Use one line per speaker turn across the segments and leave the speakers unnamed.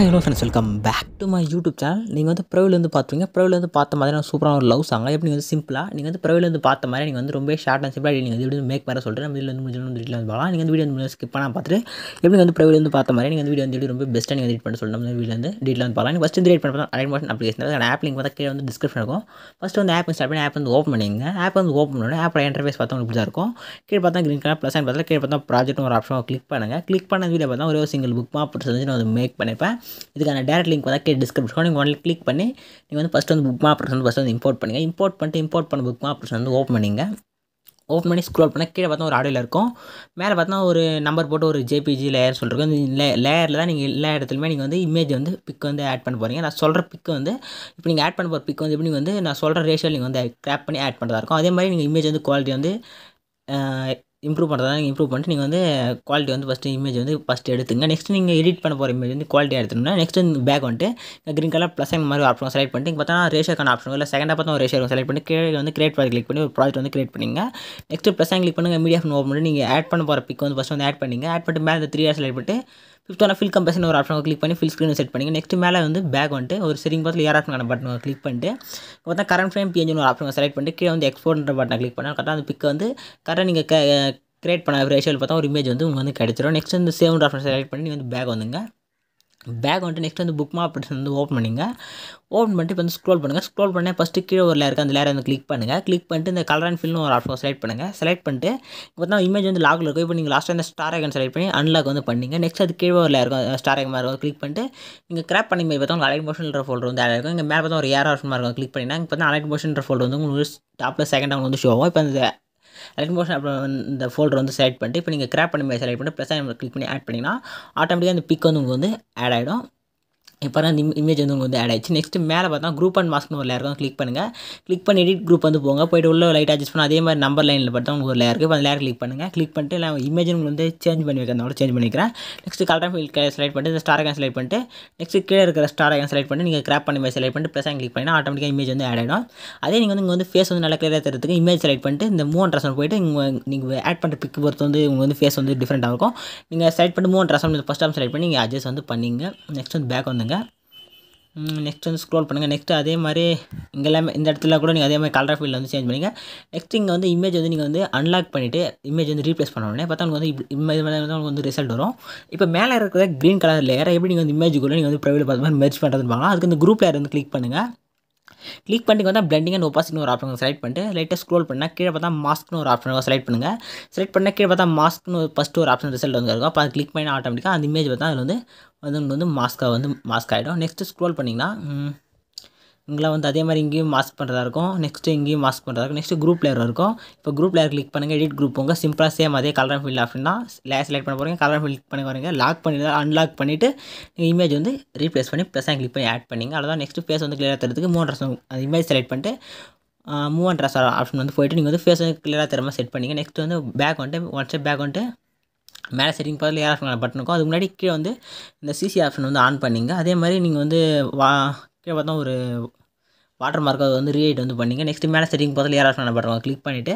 hello friends welcome back to my YouTube channel நீங்கள் வந்து ப்ரவிலேருந்து பார்த்துருங்க வந்து பார்த்த மாதிரி நான் சூப்பரான ஒரு லவ் சாங் எப்படி நீங்கள் வந்து சிம்பிளாக நீங்கள் வந்து ப்ரைவிலேருந்து பார்த்த மாதிரி நீங்கள் வந்து ரொம்ப ஷார்ட் அண்ட் சிம்பிளாக நீங்கள் வந்து மேக் பண்ண சொல்கிறேன் நம்ம இதில் வந்து முடிஞ்சு வீட்டில் வந்து பார்க்கலாம் நீங்கள் வந்து வீடியோ வந்து ஸ்கிப் பண்ணால் பார்த்துட்டு எப்படி வந்து ப்ரைவிலேருந்து பார்த்த மாதிரி நீங்கள் வந்து வீடியோ வந்து ரொம்ப பெஸ்ட்டாக நீங்கள் எடிட் பண்ண சொல்லணும் வீட்டில் வந்து டீட்டில் வந்து பார்க்கலாம் ஃபஸ்ட் வந்து ரேட் பண்ண பார்த்தா Alight Motion application app link பார்த்தா கீழே வந்து டிஸ்கிரிப்ஷன் இருக்கும் ஃபஸ்ட் வந்து ஆப் ஸ்டார்ட் பண்ணி ஆப் வந்து ஓப்பன் பண்ணிங்க ஆப் வந்து ஓப்பன் பண்ணி ஆப்பில் இன்டர்ஃபேஸ் பார்த்தா உங்களுக்கு தான் இருக்கும் கீழே பார்த்தா க்ரீன் கலர் ப்ளஸ் அண்ட் பார்த்தா கீழே பார்த்தா ப்ராஜெக்ட் ஒரு ஆப்ஷன் கிளிக் பண்ணுங்கள் கிளிக் பண்ண வீடியோ பார்த்தா ஒரே ஒரு சிங்கிள் புக் மாப் வந்து நான் மேக் பண்ணிப்பேன் இதுக்கான டேரக்ட் லிங்க் வந்து கேட்டு டிஸ்கிரிப்ஷன் நீங்கள் ஒன்று கிளிக் பண்ணி நீங்கள் வந்து ஃபஸ்ட்டு வந்து புக் மா வந்து ஃபஸ்ட்டு வந்து இம்போர்ட் பண்ணுங்கள் இம்போர்ட் பண்ணிட்டு இம்போர்ட் பண்ண புக் மா வந்து ஓப்பன் பண்ணிங்க ஓப்பன் பண்ணி ஸ்க்ரோல் பண்ணால் கீழே பார்த்தா ஒரு ஆடியில் இருக்கும் மேலே பார்த்தா ஒரு நம்பர் போட்டு ஒரு ஜேபிஜி லேயர் சொல்லிருக்கோம் இந்த லேயரில் தான் நீங்கள் எல்லா இடத்துலையுமே நீங்கள் வந்து இமேஜ் வந்து பிக் வந்து ஆட் பண்ண போகிறீங்க நான் சொல்கிற பிக் வந்து இப்போ நீங்கள் ஆட் பண்ண போகிற பிக் வந்து எப்படி வந்து நான் சொல்கிற ரேஷியோ நீங்கள் வந்து கிராப் பண்ணி ஆட் பண்ணுறதா இருக்கும் அதே மாதிரி நீங்கள் இமேஜ் வந்து குவாலிட்டி வந்து இம்ப்ரூவ் பண்ணுறதா நீங்கள் இம்ப்ரூவ் பண்ணிட்டு நீங்கள் வந்து குவாலிட்டி வந்து ஃபஸ்ட்டு இமேஜ் வந்து ஃபஸ்ட்டு எடுத்துங்க நெக்ஸ்ட் நீங்கள் எடிட் பண்ண போகிற இமேஜ் வந்து குவாலிட்டியாக எடுத்துனா நெக்ஸ்ட் வந்து பேக் வந்துட்டு க்ரீன் கலர் ப்ளஸ் மாதிரி ஆப்ஷன் செலக்ட் பண்ணிட்டு இங்கே பார்த்தா ஆப்ஷன் இல்லை செகண்டாக பார்த்தா ஒரு ரேஷியோ செலக்ட் பண்ணி கீழே வந்து கிரியேட் பார்த்து கிளிக் பண்ணி ஒரு ப்ராஜெக்ட் வந்து கிரியேட் பண்ணிங்க நெக்ஸ்ட் ப்ளஸ் கிளிக் பண்ணுங்கள் மீடியா ஃபோன் ஓப்பன் பண்ணி நீங்கள் ஆட் பண்ண போகிற பிக் வந்து ஃபஸ்ட் வந்து ஆட் பண்ணிங்க ஆட் பண்ணிட்டு மேலே த்ரீ இயர்ஸ் செலக்ட் பண்ணிட்டு ஃபிஃப்த்தான ஃபில் கம்பேஷன் ஒரு ஆப்ஷன் கிளிக் பண்ணி ஃபில் ஸ்க்ரீன் செட் பண்ணிங்க நெக்ஸ்ட் மேலே வந்து பேக் வந்துட்டு ஒரு செட்டிங் பார்த்து ஏர் ஆப்ஷனான பட்டன் கிளிக் பண்ணிட்டு பார்த்தா கரண்ட் ஃப்ரேம் பிஎஞ்சுன்னு ஒரு ஆப்ஷன் செலக்ட் பண்ணிட்டு கீழே வந்து எக்ஸ்போர்ட் பட்டனை கிளிக் பண்ணால் கரெக்டாக அந்த பிக் வந்து கரெக்டாக நீங்கள் க்ரியேட் கிரியேட் பண்ண ரேஷியோவில் பார்த்தா ஒரு இமேஜ் வந்து உங்களுக்கு வந்து கிடச்சிடும் நெக்ஸ்ட் வந்து சேவ் ஆப்ஷன் செலக்ட் பண்ணி வந்து பேக் வந்துங்க பேக் வந்துட்டு நெக்ஸ்ட் வந்து புக் மாப் வந்து ஓப்பன் பண்ணிங்க ஓப்பன் பண்ணிட்டு இப்போ வந்து ஸ்க்ரோல் பண்ணுங்கள் ஸ்க்ரோல் பண்ணால் ஃபஸ்ட்டு கீழே ஒரு லேருக்கு அந்த லேரை வந்து கிளிக் பண்ணுங்கள் கிளிக் பண்ணிட்டு இந்த கலர் அண்ட் ஃபில்னு ஒரு ஆப்ஷன் செலக்ட் பண்ணுங்கள் செலக்ட் பண்ணிட்டு இப்போ தான் இமேஜ் வந்து லாகில் இருக்கும் இப்போ நீங்கள் லாஸ்ட்டாக இந்த ஸ்டார் ஐக்கன் செலக்ட் பண்ணி அன்லாக் வந்து பண்ணிங்க நெக்ஸ்ட் அது கீழே ஒரு லேர் இருக்கும் ஸ்டார் ஐக்கன் இருக்கும் கிளிக் பண்ணிட்டு நீங்கள் கிராப் பண்ணி பார்த்தா உங்களுக்கு அலைட் மோஷன்ன்ற ஃபோல்டர் வந்து ஆட் இருக்கும் இங்கே மேலே பார்த்தா ஒரு ஏர் ஆப்ஷன் இருக்கும் கிளிக் பண்ணிங்கன்னா இப்போ தான் அலைட் மோஷன்ன்ற ஃபோல்டர் வந்து உங்களுக்கு டாப்பில் செகண்ட் அவங்க வந்து ஷோ ஆகும் இப்போ அந்த செலக்ட் மோஷன் அப்புறம் இந்த ஃபோல்டர் வந்து செலக்ட் பண்ணிட்டு இப்போ நீங்கள் கிராப் பண்ணி செலக்ட் பண்ணிட்டு ப்ளஸ் கிளிக் பண்ணி ஆட் பண்ணிங்கன்னா ஆட்டோமேட்டிக்காக அந்த பிக் வந்து உங்களுக்கு வந்து ஆட் ஆகிடும் இப்போ தான் இந்த இமேஜ் வந்து உங்களுக்கு வந்து ஆட் ஆயிடுச்சு நெக்ஸ்ட் மேலே பார்த்தா குரூப் அண்ட் மாஸ்க்னு ஒரு லேயர் தான் கிளிக் பண்ணுங்கள் கிளிக் பண்ணி எடிட் குரூப் வந்து போங்க போய்ட்டு உள்ள லைட் அட்ஜஸ்ட் பண்ண அதே மாதிரி நம்பர் லைனில் பார்த்தா உங்களுக்கு ஒரு லேயர் இருக்குது அந்த லேயர் கிளிக் பண்ணுங்கள் கிளிக் பண்ணிட்டு நான் இமேஜ் உங்களுக்கு வந்து சேஞ்ச் பண்ணி வைக்கிறதோட சேஞ்ச் பண்ணிக்கிறேன் நெக்ஸ்ட் கலர் ஃபீல் செலக்ட் பண்ணிட்டு இந்த ஸ்டார் செலக்ட் பண்ணிட்டு நெக்ஸ்ட் கீழே இருக்கிற ஸ்டார் செலக்ட் பண்ணிட்டு நீங்கள் கிராப் பண்ணி மாதிரி செலக்ட் பண்ணிட்டு ப்ளஸ் கிளிக் பண்ணி ஆட்டோமேட்டிக்காக இமேஜ் வந்து ஆட் ஆகிடும் அதே நீங்கள் வந்து இங்கே வந்து ஃபேஸ் வந்து நல்லா கிளியராக தரத்துக்கு இமேஜ் செலக்ட் பண்ணிட்டு இந்த மூணு ரசம் போயிட்டு இங்கே நீங்கள் ஆட் பண்ணுற பிக் பொறுத்து வந்து உங்களுக்கு வந்து ஃபேஸ் வந்து டிஃப்ரெண்ட்டாக இருக்கும் நீங்கள் செலக்ட் பண்ணி மூணு ரசம் ஃபஸ்ட் டைம் செலக்ட் பண்ணி நீங்கள் அட்ஜஸ்ட் வந்து பண்ணிங்க நெக்ஸ்ட் வந்து பேக் வந்து நெக்ஸ்ட் வந்து ஸ்க்ரோல் பண்ணுங்கள் நெக்ஸ்ட்டு அதே மாதிரி இங்கே எல்லாமே இந்த இடத்துல கூட நீங்கள் அதே மாதிரி கலர் ஃபீல்டில் வந்து சேஞ்ச் பண்ணுங்கள் நெக்ஸ்ட் இங்கே வந்து இமேஜ் வந்து நீங்கள் வந்து அன்லாக் பண்ணிவிட்டு இமேஜ் வந்து ரீப்ளேஸ் பண்ண உடனே பார்த்தா உங்களுக்கு வந்து இமேஜ் வந்து உங்களுக்கு வந்து ரிசல்ட் வரும் இப்போ மேலே இருக்கிற க்ரீன் கலர் லேயரை எப்படி நீங்கள் வந்து கூட நீங்கள் வந்து ப்ரைவேட் பார்த்து மாதிரி மெர்ச் பண்ணுறதுன்னு பார்க்கலாம் அதுக்கு இந்த குரூப் லேயர் வந்து கிளிக் பண்ணுங்கள் கிளிக் பண்ணிட்டு வந்தால் பிளண்டிங் அண்ட் ஒப்பாசிட்னு ஒரு ஆப்ஷன் செலக்ட் பண்ணிட்டு லைட்டாக ஸ்க்ரோல் பண்ணால் கீழே பார்த்தா மாஸ்க்னு ஒரு ஆப்ஷன் செலக்ட் பண்ணுங்கள் செலக்ட் பண்ணால் கீழே பார்த்தா மாஸ்க்னு ஒரு ஃபஸ்ட்டு ஒரு ஆப்ஷன் ரிசல்ட் வந்து இருக்கும் அப்போ அது கிளிக் பண்ணி ஆட்டோமேட்டிக்காக அந்த இமேஜ் பார்த்தா அதில் வந்து அது வந்து மாஸ்க்காக வந்து மாஸ்க் ஆகிடும் நெக்ஸ்ட்டு ஸ்க்ரோல் பண்ணிங்கன்னா இங்கெல்லாம் வந்து அதே மாதிரி இங்கேயும் மாஸ்க் பண்ணுறதா இருக்கும் நெக்ஸ்ட்டு இங்கேயும் மாஸ்க் பண்ணுறதா இருக்கும் நெக்ஸ்ட்டு குரூப் லேயர் இருக்கும் இப்போ குரூப் லேயர் கிளிக் பண்ணுங்கள் எடிட் குரூப் போங்க சிம்பிளாக சேம் அதே கலர் ஃபீல்ட் ஆஃப்னா லேயர் செலக்ட் பண்ண போகிறீங்க கலர் கிளிக் பண்ணி வரீங்க லாக் பண்ணி அன்லாக் பண்ணிவிட்டு நீங்கள் இமேஜ் வந்து ரீப்ளேஸ் பண்ணி ப்ளஸ் கிளிக் பண்ணி ஆட் பண்ணிங்க அதான் நெக்ஸ்ட்டு ஃபேஸ் வந்து கிளியராக தரத்துக்கு மூணு ட்ரெஸ் அந்த இமேஜ் செலக்ட் பண்ணிட்டு மூவ் ட்ரெஸ் ஆப்ஷன் வந்து போய்ட்டு நீங்கள் வந்து ஃபேஸ் வந்து கிளியராக தரமாக செட் பண்ணிங்க நெக்ஸ்ட் வந்து பேக் வந்துட்டு ஒன் ஸ்டெப் பேக் வந்துட்டு மேலே செட்டிங் பார்த்து ஏர் ஆப்ஷன் பட்டன் இருக்கும் அதுக்கு முன்னாடி கீழே வந்து இந்த சிசி ஆப்ஷன் வந்து ஆன் பண்ணிங்க அதே மாதிரி நீங்கள் வந்து வா கீழே பார்த்தா ஒரு வாட்டர் மார்க் வந்து ரீஎடிட் வந்து பண்ணிங்க நெக்ஸ்ட் மேலே செட்டிங் பார்த்து ஏர் ஆஃப்னு பட்டன் கிளிக் பண்ணிவிட்டு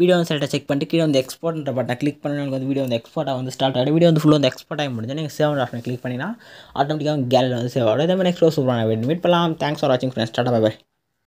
வீடியோ வந்து செலக்டாக செக் பண்ணிட்டு கீழே வந்து எக்ஸ்போர்ட்ன்ற பட்டன் கிளிக் பண்ணி வந்து வீடியோ வந்து எக்ஸ்போர்ட்டாக வந்து ஸ்டார்ட் ஆகிடும் வீடியோ வந்து ஃபுல்லாக வந்து எக்ஸ்போர்ட் ஆகி முடிஞ்சு நீங்கள் சேவ் ஆப்ஷன் கிளிக் பண்ணிங்கன்னா ஆட்டோமேட்டிக்காக கேலரி வந்து சேவ் ஆகும் இதே மாதிரி நெக்ஸ்ட் ரோஸ் சூப்பராக மீட் பண்ணலாம் தேங்க்ஸ் ஃபார் வாட்சிங் ஃப்ரெண்ட்ஸ் டாட்டா பை